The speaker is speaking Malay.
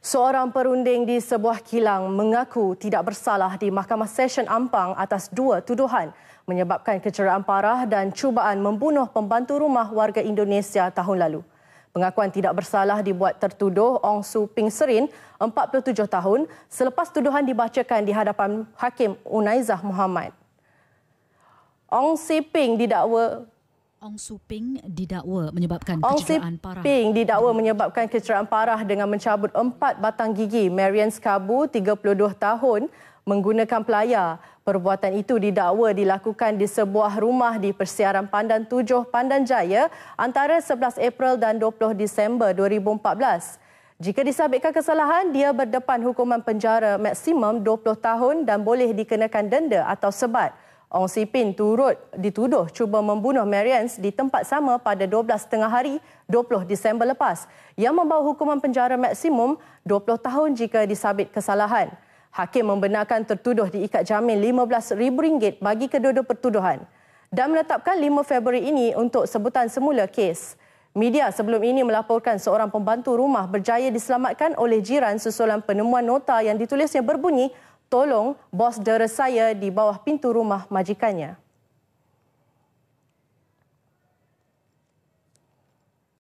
Seorang perunding di sebuah kilang mengaku tidak bersalah di Mahkamah Session Ampang atas dua tuduhan menyebabkan kecederaan parah dan cubaan membunuh pembantu rumah warga Indonesia tahun lalu. Pengakuan tidak bersalah dibuat tertuduh Ong Su Ping Serin, 47 tahun, selepas tuduhan dibacakan di hadapan Hakim Unaizah Muhammad. Ong Si Ping didakwa Ong Ping didakwa menyebabkan Ong kecederaan parah. Ong Suping didakwa menyebabkan kecederaan parah dengan mencabut empat batang gigi Marian Skabu, 32 tahun, menggunakan pelayar. Perbuatan itu didakwa dilakukan di sebuah rumah di Persiaran Pandan 7 Pandan Jaya antara 11 April dan 20 Disember 2014. Jika disabitkan kesalahan, dia berdepan hukuman penjara maksimum 20 tahun dan boleh dikenakan denda atau sebat. Ong Sipin turut dituduh cuba membunuh Marians di tempat sama pada 12 tengah hari 20 Disember lepas yang membawa hukuman penjara maksimum 20 tahun jika disabit kesalahan. Hakim membenarkan tertuduh diikat jamin RM15,000 bagi kedua-dua pertuduhan dan menetapkan 5 Februari ini untuk sebutan semula kes. Media sebelum ini melaporkan seorang pembantu rumah berjaya diselamatkan oleh jiran susulan penemuan nota yang ditulisnya berbunyi tolong bos dera saya di bawah pintu rumah majikannya.